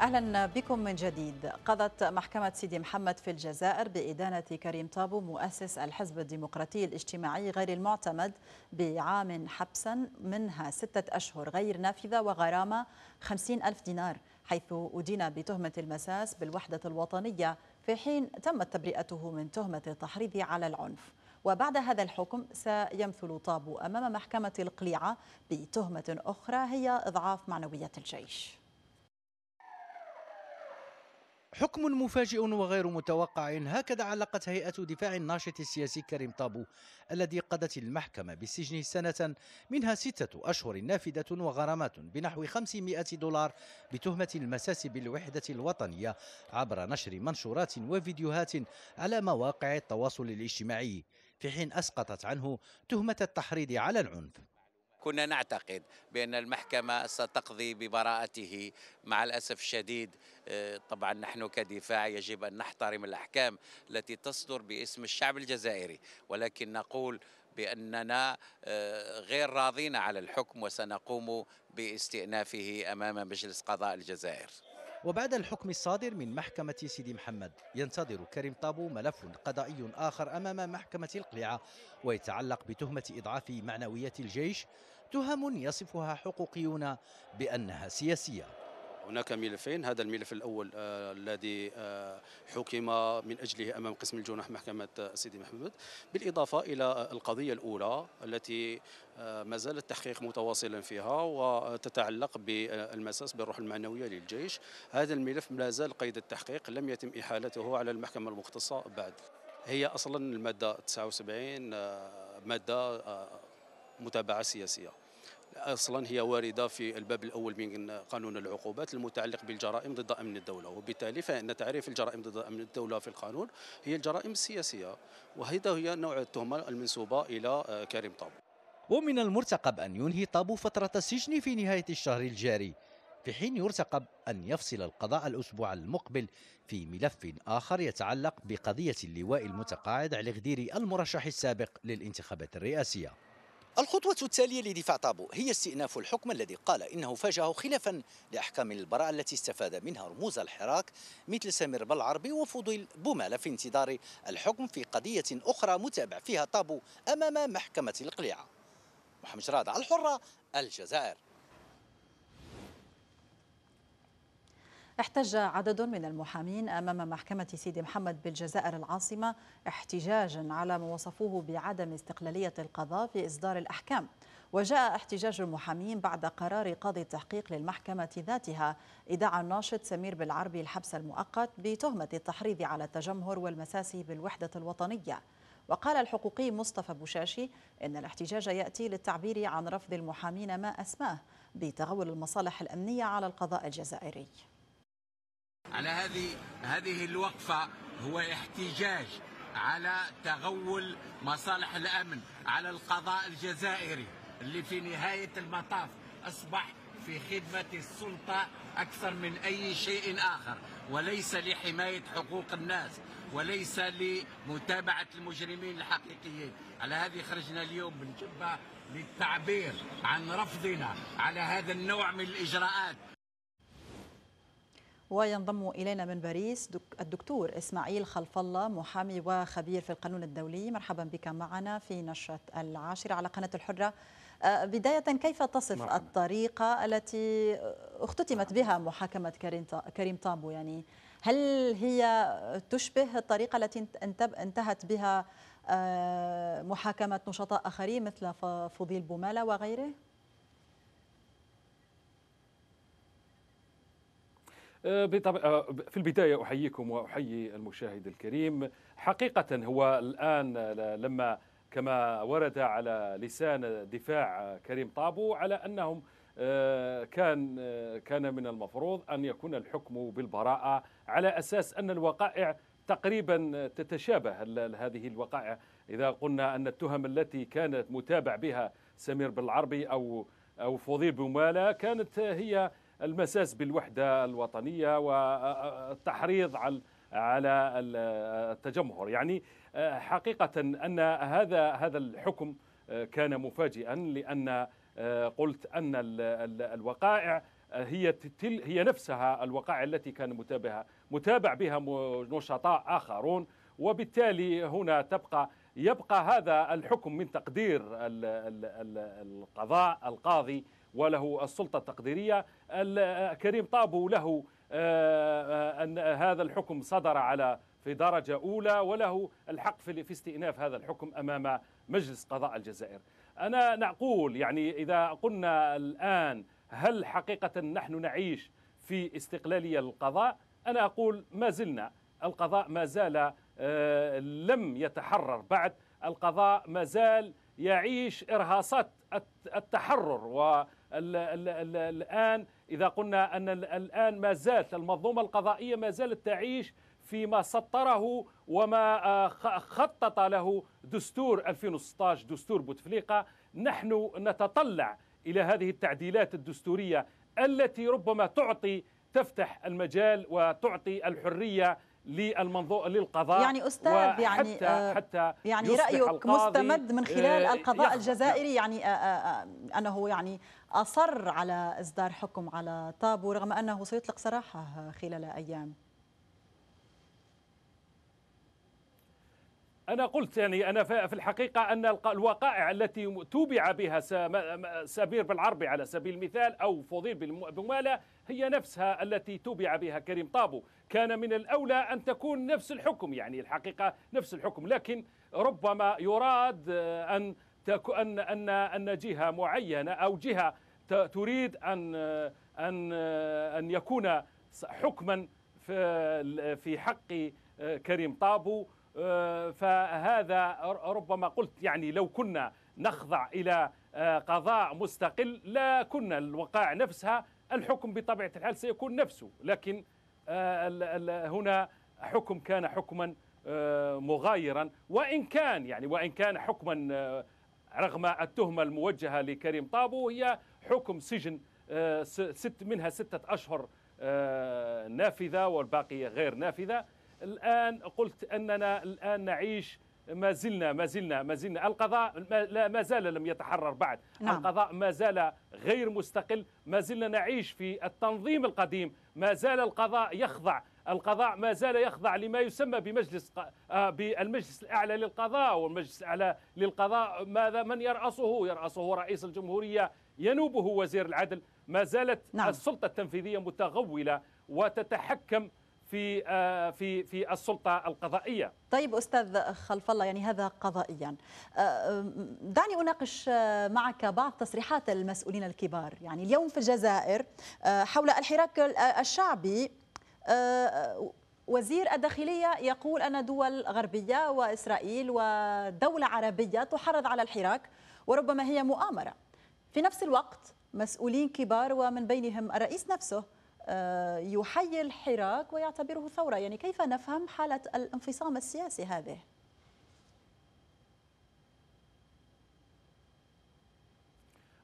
أهلا بكم من جديد قضت محكمة سيدي محمد في الجزائر بإدانة كريم طابو مؤسس الحزب الديمقراطي الاجتماعي غير المعتمد بعام حبسا منها ستة أشهر غير نافذة وغرامة 50 ألف دينار حيث أدين بتهمة المساس بالوحدة الوطنية في حين تمت تبرئته من تهمة التحريض على العنف وبعد هذا الحكم سيمثل طابو أمام محكمة القليعة بتهمة أخرى هي إضعاف معنويات الجيش حكم مفاجئ وغير متوقع هكذا علقت هيئة دفاع الناشط السياسي كريم طابو الذي قضت المحكمة بسجنه سنة منها ستة أشهر نافذة وغرامات بنحو 500 دولار بتهمة المساس بالوحدة الوطنية عبر نشر منشورات وفيديوهات على مواقع التواصل الاجتماعي في حين أسقطت عنه تهمة التحريض على العنف كنا نعتقد بأن المحكمة ستقضي ببراءته مع الأسف الشديد آه، طبعا نحن كدفاع يجب أن نحترم الأحكام التي تصدر باسم الشعب الجزائري ولكن نقول بأننا آه، غير راضين على الحكم وسنقوم باستئنافه أمام مجلس قضاء الجزائر وبعد الحكم الصادر من محكمة سيدي محمد ينتظر كريم طابو ملف قضائي آخر أمام محكمة القلعة ويتعلق بتهمة إضعاف معنويات الجيش تهم يصفها حقوقيون بأنها سياسية هناك ملفين هذا الملف الأول آه الذي آه حكم من أجله أمام قسم الجناح محكمة آه، سيدي محمد بالإضافة إلى آه، القضية الأولى التي آه ما زال التحقيق متواصلا فيها وتتعلق بالمساس بالروح المعنوية للجيش هذا الملف ما زال قيد التحقيق لم يتم إحالته على المحكمة المختصة بعد هي أصلا المادة 79 آه، مادة متابعة سياسية اصلا هي وارده في الباب الاول من قانون العقوبات المتعلق بالجرائم ضد امن الدوله وبالتالي فان تعريف الجرائم ضد امن الدوله في القانون هي الجرائم السياسيه وهذا هي نوع التهمه المنسوبه الى آه، كريم طابو ومن المرتقب ان ينهي طابو فتره السجن في نهايه الشهر الجاري في حين يرتقب ان يفصل القضاء الاسبوع المقبل في ملف اخر يتعلق بقضيه اللواء المتقاعد على غدير المرشح السابق للانتخابات الرئاسيه الخطوة التالية لدفاع طابو هي استئناف الحكم الذي قال إنه فاجأه خلافا لأحكام البراءة التي استفاد منها رموز الحراك مثل سمير بالعربي وفضيل بومالة في انتظار الحكم في قضية أخرى متابع فيها طابو أمام محكمة القليعة محمد جراد على الحرة الجزائر احتج عدد من المحامين أمام محكمة سيدي محمد بالجزائر العاصمة احتجاجا على ما وصفوه بعدم استقلالية القضاء في إصدار الأحكام وجاء احتجاج المحامين بعد قرار قاضي التحقيق للمحكمة ذاتها إدعى الناشط سمير بالعربي الحبس المؤقت بتهمة التحريض على التجمهر والمساس بالوحدة الوطنية وقال الحقوقي مصطفى بوشاشي إن الاحتجاج يأتي للتعبير عن رفض المحامين ما أسماه بتغول المصالح الأمنية على القضاء الجزائري على هذه هذه الوقفة هو احتجاج على تغول مصالح الأمن على القضاء الجزائري اللي في نهاية المطاف أصبح في خدمة السلطة أكثر من أي شيء آخر وليس لحماية حقوق الناس وليس لمتابعة المجرمين الحقيقيين على هذه خرجنا اليوم من جبة للتعبير عن رفضنا على هذا النوع من الإجراءات وينضم إلينا من باريس الدكتور إسماعيل خلف الله محامي وخبير في القانون الدولي مرحبا بك معنا في نشرة العاشرة على قناة الحرة آه، بداية كيف تصف مرحبا. الطريقة التي اختتمت بها محاكمة كريم طابو يعني هل هي تشبه الطريقة التي انتهت بها آه، محاكمة نشطاء آخرين مثل فضيل بومالة وغيره؟ آه، بطبع آه، في البداية أحييكم وأحيي المشاهد الكريم حقيقة هو الآن لما كما ورد على لسان دفاع كريم طابو على أنهم آه، كان كان من المفروض أن يكون الحكم بالبراءة على أساس أن الوقائع تقريبا تتشابه هذه الوقائع إذا قلنا أن التهم التي كانت متابع بها سمير بالعربي أو أو فضيل بومالا كانت هي المساس بالوحدة الوطنية والتحريض على على التجمهر يعني آه، حقيقة أن هذا هذا الحكم آه، كان مفاجئا لأن آه، قلت أن الوقائع هي تل هي نفسها الوقائع التي كان متابعها متابع بها نشطاء آخرون وبالتالي هنا تبقى يبقى هذا الحكم من تقدير القضاء القاضي وله السلطة التقديرية كريم طابو له آه، آه، أن هذا الحكم صدر على في درجة أولى وله الحق في استئناف هذا الحكم أمام مجلس قضاء الجزائر أنا نقول يعني إذا قلنا الآن هل حقيقة نحن نعيش في استقلالية القضاء أنا أقول ما زلنا القضاء ما زال آه، لم يتحرر بعد القضاء ما زال يعيش إرهاصات التحرر و الآن إذا قلنا أن الآن ما زالت المنظومة القضائية ما زالت تعيش فيما سطره وما آه، خطط له دستور 2016 دستور بوتفليقة نحن نتطلع إلى هذه التعديلات الدستورية التي ربما تعطي تفتح المجال وتعطي الحريه للمنظور للقضاء يعني استاذ يعني آه، حتى يعني رايك مستمد من آه، خلال القضاء الجزائري يعني آه، انه يعني اصر على اصدار حكم على طابو رغم انه سيطلق سراحه خلال ايام أنا قلت يعني أنا في الحقيقة أن الوقائع التي توبع بها سبير بالعربي على سبيل المثال أو فضيل بالموالا هي نفسها التي توبع بها كريم طابو كان من الأولى أن تكون نفس الحكم يعني الحقيقة نفس الحكم لكن ربما يراد آه، أن أن أن أن جهة معينة أو جهة تريد أن آه، أن آه، أن يكون حكما في في حق كريم طابو فهذا ربما قلت يعني لو كنا نخضع الى قضاء مستقل لا كنا الوقائع نفسها الحكم بطبيعه الحال سيكون نفسه لكن آه، هنا حكم كان حكما آه، مغايرا وان كان يعني وان كان حكما آه، رغم التهمه الموجهه لكريم طابو هي حكم سجن ست منها سته اشهر نافذه والباقيه غير نافذه الان قلت اننا الان نعيش ما زلنا ما زلنا ما زلنا القضاء ما, ما زال لم يتحرر بعد نعم. القضاء ما زال غير مستقل ما زلنا نعيش في التنظيم القديم ما زال القضاء يخضع القضاء ما زال يخضع لما يسمى بمجلس آه، بالمجلس الاعلى للقضاء والمجلس الاعلى للقضاء ماذا من يرأسه يرأسه رئيس الجمهوريه ينوبه وزير العدل ما زالت نعم. السلطه التنفيذيه متغوله وتتحكم في آه، في في السلطه القضائيه. طيب استاذ خلف الله يعني هذا قضائيا. آه، دعني اناقش آه، معك بعض تصريحات المسؤولين الكبار، يعني اليوم في الجزائر حول الحراك الشعبي وزير الداخلية يقول أن دول غربية وإسرائيل ودولة عربية تحرض على الحراك وربما هي مؤامرة في نفس الوقت مسؤولين كبار ومن بينهم الرئيس نفسه آه، يحيي الحراك ويعتبره ثورة يعني كيف نفهم حالة الانفصام السياسي هذه؟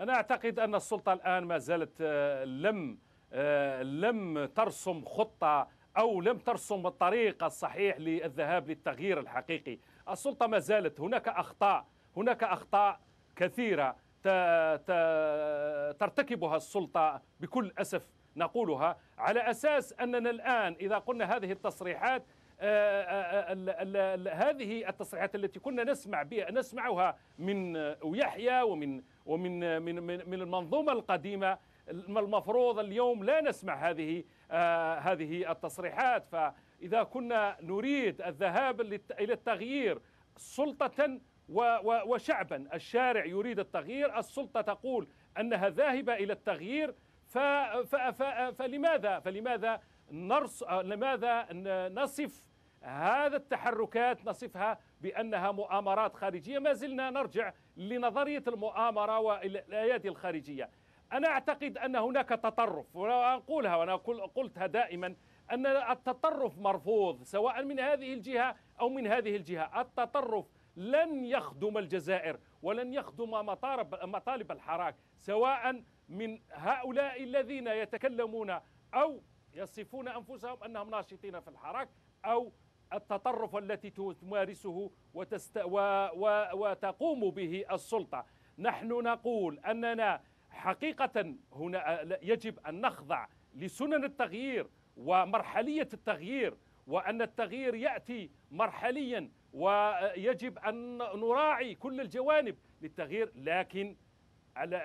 أنا أعتقد أن السلطة الآن ما زالت آه، لم آه، لم ترسم خطة أو لم ترسم الطريق الصحيح للذهاب للتغيير الحقيقي السلطة ما زالت هناك أخطاء هناك أخطاء كثيرة ترتكبها السلطة بكل أسف نقولها على أساس أننا الآن إذا قلنا هذه التصريحات آه، آه، هذه التصريحات التي كنا نسمع بها نسمعها من يحيى ومن ومن من من المنظومه القديمه المفروض اليوم لا نسمع هذه آه، هذه التصريحات فاذا كنا نريد الذهاب الى التغيير سلطه وشعبا الشارع يريد التغيير السلطه تقول انها ذاهبه الى التغيير ف... ف... ف... فلماذا فلماذا نرص... لماذا نصف هذا التحركات نصفها بانها مؤامرات خارجيه ما زلنا نرجع لنظريه المؤامره والايادي الخارجيه انا اعتقد ان هناك تطرف واقولها وانا قلتها دائما ان التطرف مرفوض سواء من هذه الجهه او من هذه الجهه التطرف لن يخدم الجزائر ولن يخدم مطالب مطالب الحراك سواء من هؤلاء الذين يتكلمون او يصفون انفسهم انهم ناشطين في الحراك او التطرف التي تمارسه وتست... و... و... وتقوم به السلطه نحن نقول اننا حقيقه هنا يجب ان نخضع لسنن التغيير ومرحليه التغيير وان التغيير ياتي مرحليا ويجب أن نراعي كل الجوانب للتغيير لكن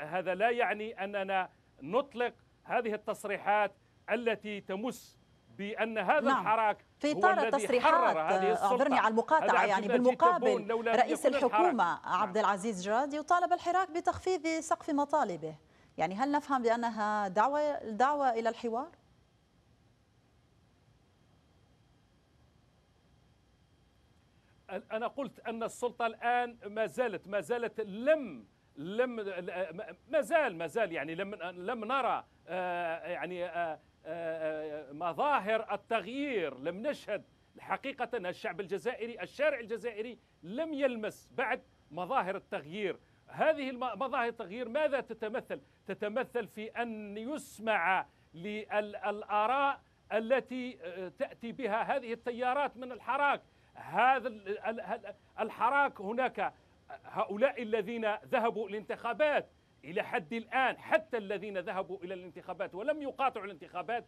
هذا لا يعني أننا نطلق هذه التصريحات التي تمس بان هذا نعم. الحراك في اطار التصريحات اعذرني على المقاطعه يعني بالمقابل رئيس الحكومه الحراك. نعم. عبد العزيز جاد يطالب الحراك بتخفيض سقف مطالبه يعني هل نفهم بانها دعوه دعوه الى الحوار؟ انا قلت ان السلطه الان ما زالت ما زالت لم لم ما زال ما زال يعني لم لم نرى آه، يعني آه، آه، مظاهر التغيير لم نشهد حقيقة الشعب الجزائري الشارع الجزائري لم يلمس بعد مظاهر التغيير هذه مظاهر التغيير ماذا تتمثل؟ تتمثل في أن يسمع للآراء التي تأتي بها هذه التيارات من الحراك هذا الحراك هناك هؤلاء الذين ذهبوا الانتخابات إلى حد الآن حتى الذين ذهبوا إلى الانتخابات ولم يقاطعوا الانتخابات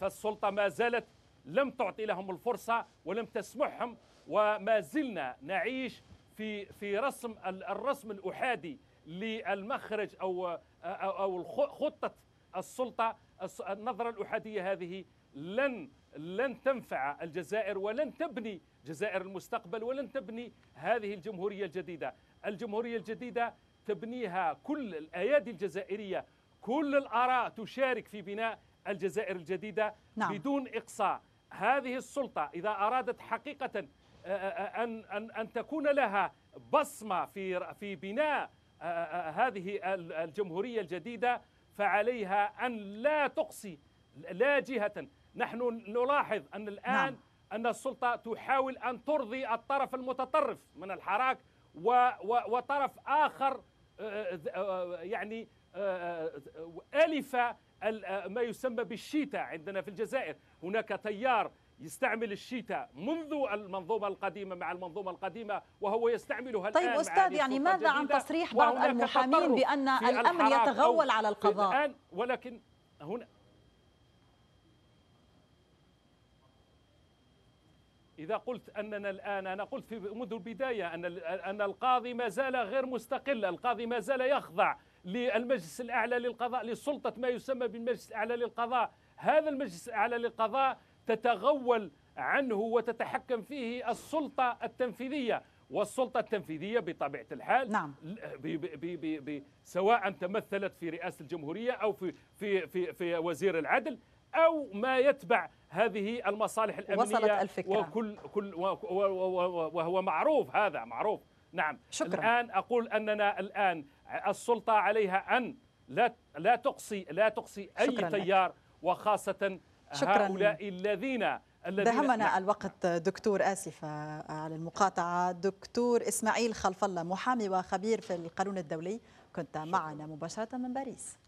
فالسلطة ما زالت لم تعطي لهم الفرصة ولم تسمحهم وما زلنا نعيش في في رسم الرسم الأحادي للمخرج أو أو خطة السلطة النظرة الأحادية هذه لن لن تنفع الجزائر ولن تبني جزائر المستقبل ولن تبني هذه الجمهورية الجديدة الجمهورية الجديدة تبنيها كل الأيادي الجزائرية كل الآراء تشارك في بناء الجزائر الجديدة نعم. بدون إقصاء هذه السلطة إذا أرادت حقيقة أن أن أن تكون لها بصمة في في بناء هذه الجمهورية الجديدة فعليها أن لا تقصي لا جهة نحن نلاحظ أن الآن نعم. أن السلطة تحاول أن ترضي الطرف المتطرف من الحراك وطرف آخر آه، آه، آه، يعني ألف ما يسمى بالشيتا عندنا في الجزائر هناك تيار يستعمل الشيتا منذ المنظومة القديمة مع المنظومة القديمة وهو يستعملها طيب الآن أستاذ يعني ماذا عن تصريح بعض المحامين بأن الأمر يتغول على القضاء الآن ولكن هنا إذا قلت أننا الآن أنا قلت في منذ البداية أن أن القاضي ما زال غير مستقل، القاضي ما زال يخضع للمجلس الأعلى للقضاء لسلطة ما يسمى بالمجلس الأعلى للقضاء، هذا المجلس الأعلى للقضاء تتغول عنه وتتحكم فيه السلطة التنفيذية والسلطة التنفيذية بطبيعة الحال نعم. بي بي بي بي سواء تمثلت في رئاسة الجمهورية أو في, في, في, في وزير العدل أو ما يتبع هذه المصالح الأمنية وصلت الفكرة وكل كل وهو معروف هذا معروف نعم شكرا. الآن أقول أننا الآن السلطة عليها أن لا لا تقصي لا تقصي أي تيار وخاصة شكرا. هؤلاء الذين دهمنا نعم. الوقت دكتور آسفة على المقاطعة دكتور إسماعيل خلف الله محامي وخبير في القانون الدولي كنت معنا مباشرة من باريس